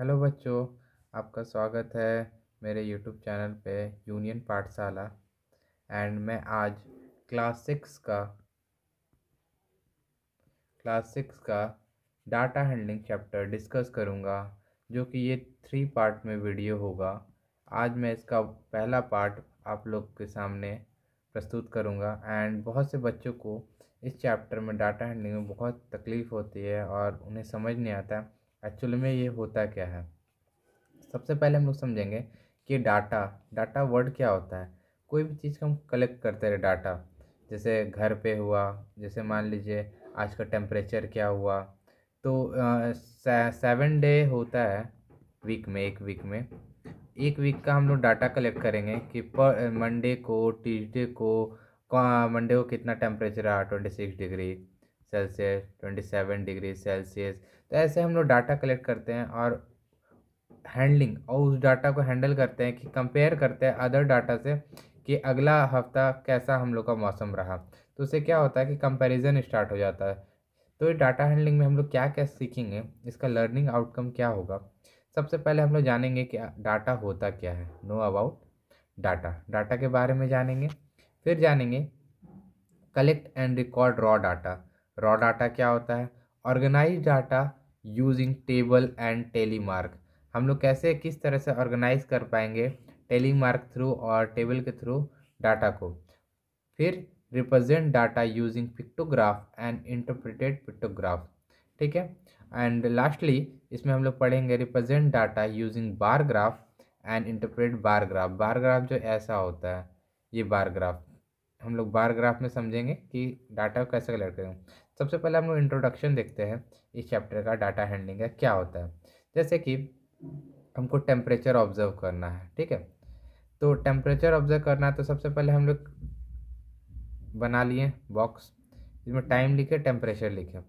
Hello बच्चों आपका स्वागत है मेरे यूट्यूब चैनल पे यूनियन पाठशाला एंड मैं आज क्लास सिक्स का क्लास सिक्स का डाटा हैंडलिंग चैप्टर डिस्कस करूँगा जो कि ये थ्री पार्ट में वीडियो होगा आज मैं इसका पहला पार्ट आप लोग के सामने प्रस्तुत करूँगा एंड बहुत से बच्चों को इस चैप्टर में डाटा हैंडलिंग में बहुत तकलीफ़ होती है और उन्हें समझ नहीं आता एक्चुअल में ये होता क्या है सबसे पहले हम लोग समझेंगे कि डाटा डाटा वर्ड क्या होता है कोई भी चीज़ का हम कलेक्ट करते रहे डाटा जैसे घर पे हुआ जैसे मान लीजिए आज का टेम्परेचर क्या हुआ तो सेवन डे होता है वीक में एक वीक में एक वीक का हम लोग डाटा कलेक्ट करेंगे कि पर मंडे को ट्यूजडे को मंडे को कितना टेम्परेचर रहा twenty six degree Celsius twenty seven degree Celsius तो ऐसे हम लोग डाटा कलेक्ट करते हैं और हैंडलिंग और उस डाटा को हैंडल करते हैं कि कंपेयर करते हैं अदर डाटा से कि अगला हफ्ता कैसा हम लोग का मौसम रहा तो उससे क्या होता है कि कंपैरिजन स्टार्ट हो जाता है तो ये डाटा हैंडलिंग में हम लोग क्या क्या सीखेंगे इसका लर्निंग आउटकम क्या होगा सबसे पहले हम लोग जानेंगे कि डाटा होता क्या है नो अबाउट डाटा डाटा के बारे में जानेंगे फिर जानेंगे collect and record raw data raw data क्या होता है organise data using table and tally mark हम लोग कैसे किस तरह से ऑर्गेनाइज कर पाएंगे टेली मार्क थ्रू और टेबल के थ्रू डाटा को फिर represent data using pictograph and interpreted pictograph ठीक है एंड लास्टली इसमें हम लोग पढ़ेंगे represent data using bar graph and interpret bar graph bar graph जो ऐसा होता है ये बार ग्राफ हम लोग बार ग्राफ में समझेंगे कि डाटा को कैसे कलेक्ट करेंगे सबसे पहले हम लोग इंट्रोडक्शन देखते हैं इस चैप्टर का डाटा हैंडलिंग का क्या होता है जैसे कि हमको टेम्परेचर ऑब्जर्व करना है ठीक है तो टेम्परेचर ऑब्जर्व करना है तो सबसे पहले हम लोग बना लिए बॉक्स जिसमें टाइम लिखे टेम्परेचर लिखे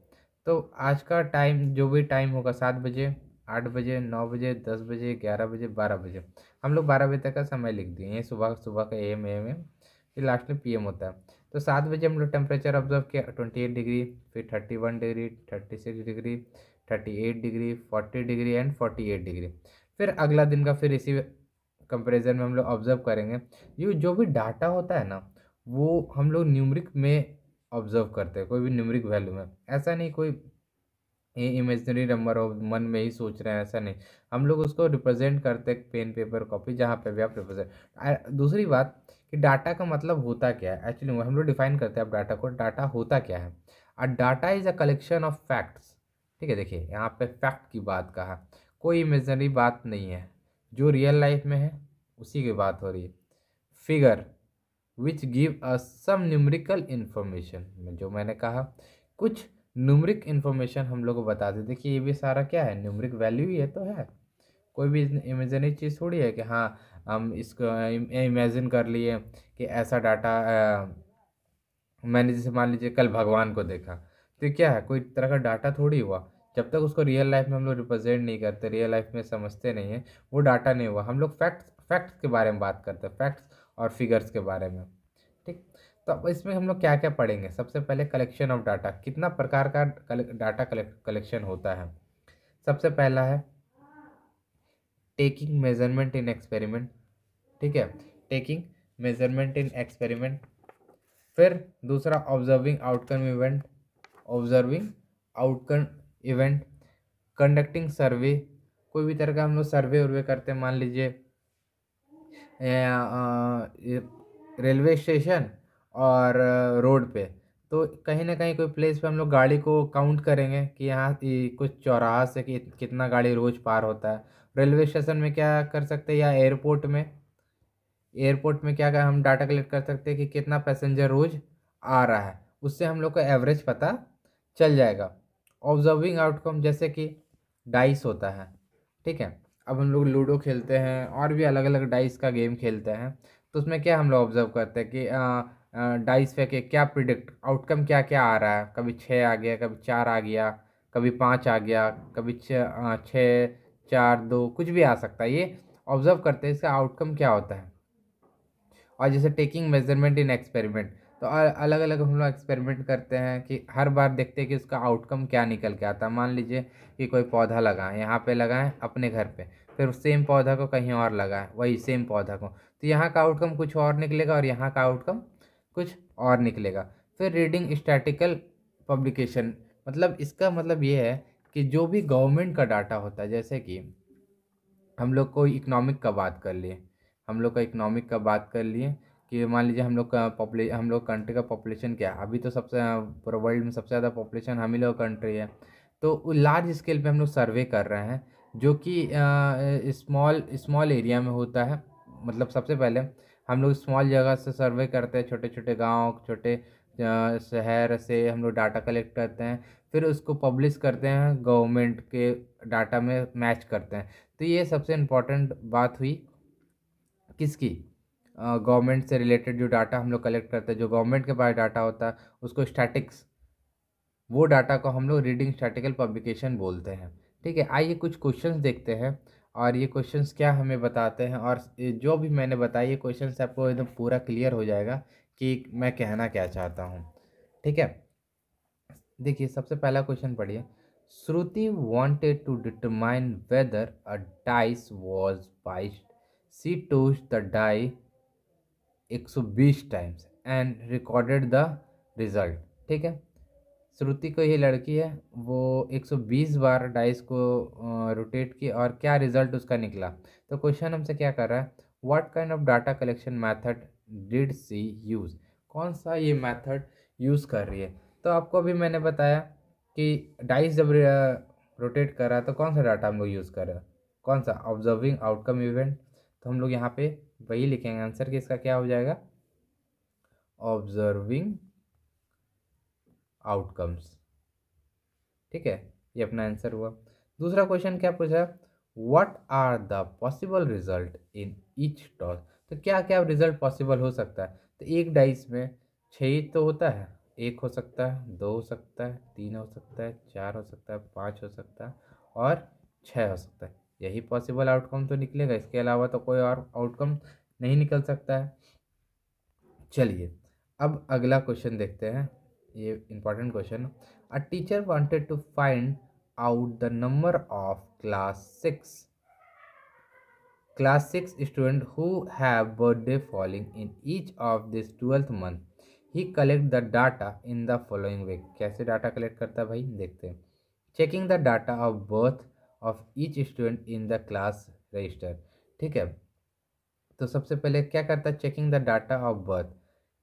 तो आज का टाइम जो भी टाइम होगा सात बजे आठ बजे नौ बजे दस बजे ग्यारह बजे बारह बजे हम लोग बारह बजे तक का समय लिख दिए ये सुबह सुबह का ए एम एम एम फिर लास्ट में पी होता है तो सात बजे हम लोग टेम्परेचर ऑब्जर्व किया ट्वेंटी एट डिग्री फिर thirty one degree thirty six degree thirty eight degree forty degree and forty eight degree फिर अगला दिन का फिर इसी कंपेरिजन में हम लोग ऑब्जर्व करेंगे ये जो भी डाटा होता है ना वो हम लोग न्यूमरिक में ऑब्जर्व करते हैं कोई भी न्यूमरिक वैल्यू में ऐसा नहीं कोई ये इमेजनरी नंबर हो मन में ही सोच रहे हैं ऐसा नहीं हम लोग उसको रिप्रेजेंट करते हैं पेन पेपर कॉपी जहाँ पे भी आप रिप्रेजेंट दूसरी बात कि डाटा का मतलब होता क्या है एक्चुअली हम लोग डिफाइन करते हैं अब डाटा को डाटा होता क्या है और data is a collection of facts ठीक है देखिए यहाँ पे फैक्ट की बात कहा कोई इमेजनरी बात नहीं है जो रियल लाइफ में है उसी की बात हो रही है figure which give a some numerical information जो मैंने कहा कुछ न्यूमरिक इन्फॉर्मेशन हम लोग को बता दें देखिए ये भी सारा क्या है न्यूमरिक वैल्यू ये तो है कोई भी इमेजनरी चीज़ थोड़ी है कि हाँ हम इसको इमेजिन कर लिए कि ऐसा डाटा मैंने जैसे मान लीजिए कल भगवान को देखा तो क्या है कोई तरह का डाटा थोड़ी हुआ जब तक उसको रियल लाइफ में हम लोग रिप्रेजेंट नहीं करते रियल लाइफ में समझते नहीं हैं वो डाटा नहीं हुआ हम लोग फैक्ट्स फैक्ट्स के बारे में बात करते हैं फैक्ट्स और फिगर्स के बारे में ठीक तो अब इसमें हम लोग क्या क्या पढ़ेंगे सबसे पहले कलेक्शन ऑफ डाटा कितना प्रकार का डाटा कलेक्शन होता है सबसे पहला है टेकिंग मेजरमेंट इन एक्सपेरिमेंट ठीक है टेकिंग मेजरमेंट इन एक्सपेरिमेंट फिर दूसरा observing outcome event observing outcome event conducting survey कोई भी तरह का हम लोग सर्वे उर्वे करते हैं मान लीजिए रेलवे स्टेशन और रोड पे तो कहीं ना कहीं कोई प्लेस पे हम लोग गाड़ी को काउंट करेंगे कि यहाँ कुछ चौराहा से कि कितना गाड़ी रोज़ पार होता है रेलवे स्टेशन में क्या कर सकते हैं या एयरपोर्ट में एयरपोर्ट में क्या हम डाटा कलेक्ट कर सकते हैं कि कितना पैसेंजर रोज़ आ रहा है उससे हम लोग का एवरेज पता चल जाएगा ऑब्जर्विंग आउटकम जैसे कि डाइस होता है ठीक है अब हम लोग लूडो खेलते हैं और भी अलग अलग डाइस का गेम खेलते हैं तो उसमें क्या हम लोग ऑब्जर्व करते हैं कि आ, डाइस पे के क्या प्रिडिक्ट आउटकम क्या क्या आ रहा है कभी छः आ गया कभी चार आ गया कभी पाँच आ गया कभी छः चार दो कुछ भी आ सकता है ये ऑब्जर्व करते हैं इसका आउटकम क्या होता है और जैसे टेकिंग मेजरमेंट इन एक्सपेरिमेंट तो अलग अलग हम लोग एक्सपेरिमेंट करते हैं कि हर बार देखते हैं कि उसका आउटकम क्या निकल के आता है मान लीजिए कि कोई पौधा लगाएं यहाँ पे लगाएं अपने घर पे फिर सेम पौधा को कहीं और लगाएं वही सेम पौधा को तो यहाँ का आउटकम कुछ और निकलेगा और यहाँ का आउटकम कुछ और निकलेगा फिर रीडिंग स्टैटिकल पब्लिकेशन मतलब इसका मतलब ये है कि जो भी गवर्नमेंट का डाटा होता है जैसे कि हम लोग को इकोनॉमिक का बात कर लिए हम लोग का इकोनॉमिक का बात कर लिए कि मान लीजिए हम लोग का पॉपुले हम लोग कंट्री का पॉपुलेशन क्या है अभी तो सबसे पूरे वर्ल्ड में सबसे ज़्यादा पॉपुलेशन हम ही लोग कंट्री है तो लार्ज स्केल पे हम लोग सर्वे कर रहे हैं जो कि स्मॉल स्मॉल एरिया में होता है मतलब सबसे पहले हम लोग स्मॉल जगह से सर्वे करते हैं छोटे छोटे गांव छोटे शहर से हम लोग डाटा कलेक्ट करते हैं फिर उसको पब्लिश करते हैं गवर्नमेंट के डाटा में मैच करते हैं तो ये सबसे इम्पोर्टेंट बात हुई किसकी गवर्नमेंट से रिलेटेड जो डाटा हम लोग कलेक्ट करते हैं जो गवर्नमेंट के पास डाटा होता है उसको स्टैटिक्स वो डाटा को हम लोग रीडिंग स्टैटिकल पब्लिकेशन बोलते हैं ठीक है आइए कुछ क्वेश्चंस देखते हैं और ये क्वेश्चंस क्या हमें बताते हैं और जो भी मैंने बताया ये क्वेश्चन आपको एकदम पूरा क्लियर हो जाएगा कि मैं कहना क्या चाहता हूँ ठीक है देखिए सबसे पहला क्वेश्चन पढ़िए Shruti wanted to determine dice was dice she biased. The die एक सौ 120 times and recorded the result ठीक है श्रुति को ये लड़की है वो 120 बार डाइस को रोटेट की और क्या रिजल्ट उसका निकला तो क्वेश्चन हमसे क्या कर रहा है what kind of data collection method did she use कौन सा ये मेथड यूज़ कर रही है तो आपको अभी मैंने बताया कि डाइस जब रोटेट कर रहा है तो कौन सा डाटा हम लोग यूज़ कर रहे हैं कौन सा ऑब्जर्विंग आउटकम इवेंट तो हम लोग यहाँ पे वही लिखेंगे आंसर कि इसका क्या हो जाएगा ऑब्जर्विंग आउटकम्स ठीक है ये अपना आंसर हुआ दूसरा क्वेश्चन क्या पूछा what are the possible result in each toss तो क्या क्या रिजल्ट पॉसिबल हो सकता है तो एक डाइस में छः तो होता है एक हो सकता है दो हो सकता है तीन हो सकता है चार हो सकता है पाँच हो सकता है और छः हो सकता है यही पॉसिबल आउटकम तो निकलेगा इसके अलावा तो कोई और आउटकम नहीं निकल सकता है चलिए अब अगला क्वेश्चन देखते हैं ये important question a teacher wanted to find out the number of class six class six student who have birthday falling in each of this twelfth month he collect the data in the following way कैसे data collect करता है भाई देखते हैं checking the data of birth of each student in the class register ठीक है तो सबसे पहले क्या करता है checking the data of birth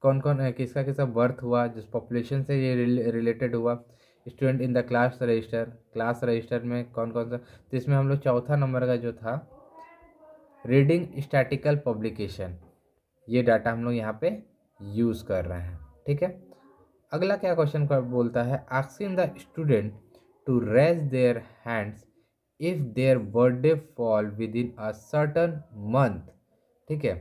कौन कौन है किसका किसका बर्थ हुआ जिस पॉपुलेशन से ये रिलेटेड हुआ student in the class register class register में कौन कौन सा तो इसमें हम लोग चौथा नंबर का जो था रीडिंग स्टैटिकल पब्लिकेशन ये डाटा हम लोग यहाँ पे यूज़ कर रहे हैं ठीक है अगला क्या क्वेश्चन कर बोलता है asking the student to raise their hands if their birthday fall within a certain month ठीक है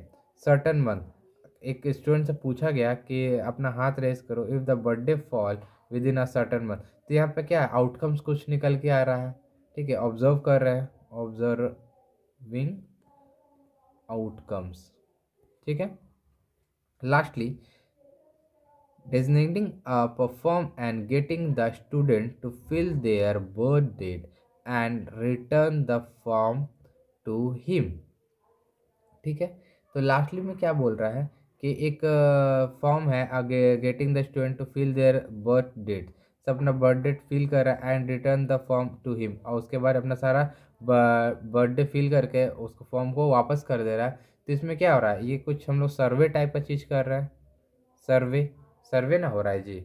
सर्टन मंथ एक स्टूडेंट से पूछा गया कि अपना हाथ रेस करो if the birthday fall within a certain month तो यहाँ पे क्या है आउटकम्स कुछ निकल के आ रहा है ठीक है ऑब्जर्व कर रहे हैं ऑब्जर्विंग आउटकम्स ठीक है lastly designating a perform and getting the student to fill their birth date and return the form to him ठीक है तो लास्टली में क्या बोल रहा है कि एक फॉर्म है आगे getting the student to fill their birth date सब अपना बर्थ डेट फिल कर रहा है and return the form to him और उसके बाद अपना सारा बर्थडे फिल करके उसको फॉर्म को वापस कर दे रहा है तो इसमें क्या हो रहा है ये कुछ हम लोग सर्वे टाइप का चीज़ कर रहा है सर्वे सर्वे ना हो रहा है जी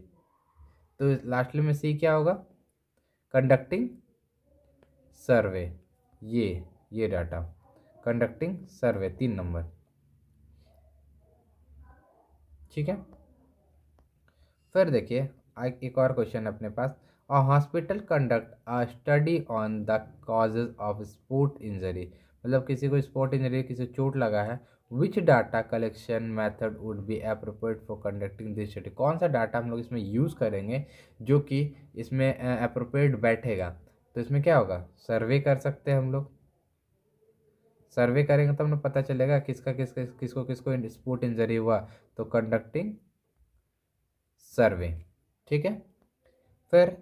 तो लास्टली में सी क्या होगा कंडक्टिंग सर्वे ये ये डाटा कंडक्टिंग सर्वे तीन नंबर ठीक है फिर देखिए एक और क्वेश्चन अपने पास a hospital conduct a study on the causes of sport injury मतलब किसी को स्पोर्ट इंजरी किसी चोट लगा है which data collection method would be appropriate for conducting this study कौन सा डाटा हम लोग इसमें यूज़ करेंगे जो कि इसमें अप्रोप्रिएट बैठेगा तो इसमें क्या होगा सर्वे कर सकते हैं हम लोग सर्वे करेंगे तो हमें पता चलेगा किसका किसका किसको किसको स्पोर्ट इंजरी हुआ तो कंडक्टिंग सर्वे ठीक है फिर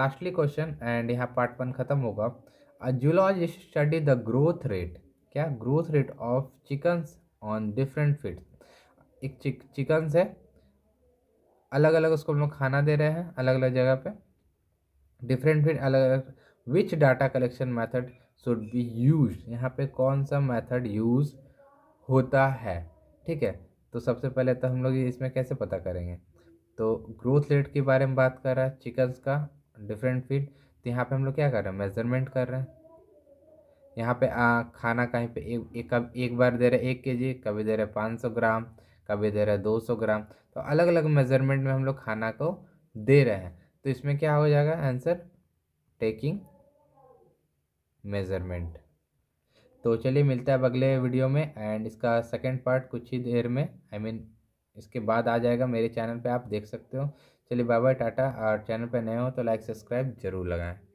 लास्टली क्वेश्चन एंड यहाँ पार्ट वन ख़त्म होगा zoologist study the growth rate क्या growth rate of chickens on different feed एक चिक चिकन्स है अलग अलग उसको हम लोग खाना दे रहे हैं अलग अलग जगह पे डिफरेंट फीड अलग अलग which data collection method should be use यहाँ पे कौन सा मैथड यूज़ होता है ठीक है तो सबसे पहले तो हम लोग इसमें कैसे पता करेंगे तो ग्रोथ रेट के बारे में बात कर रहा है चिकन्स का डिफरेंट फीड तो यहाँ पे हम लोग क्या कर रहे हैं मेजरमेंट कर रहे हैं यहाँ पे आ, खाना कहीं पे एक एक, एक बार दे रहे एक के जी कभी दे रहे पाँच सौ ग्राम कभी दे रहे दो सौ ग्राम तो अलग अलग मेजरमेंट में हम लोग खाना को दे रहे हैं तो इसमें क्या हो जाएगा आंसर टेकिंग मेज़रमेंट तो चलिए मिलता है अब अगले वीडियो में एंड इसका सेकेंड पार्ट कुछ ही देर में आई I मीन mean, इसके बाद आ जाएगा मेरे चैनल पे आप देख सकते हो चलिए बाय बाय टाटा और चैनल पे नए हो तो लाइक सब्सक्राइब जरूर लगाएं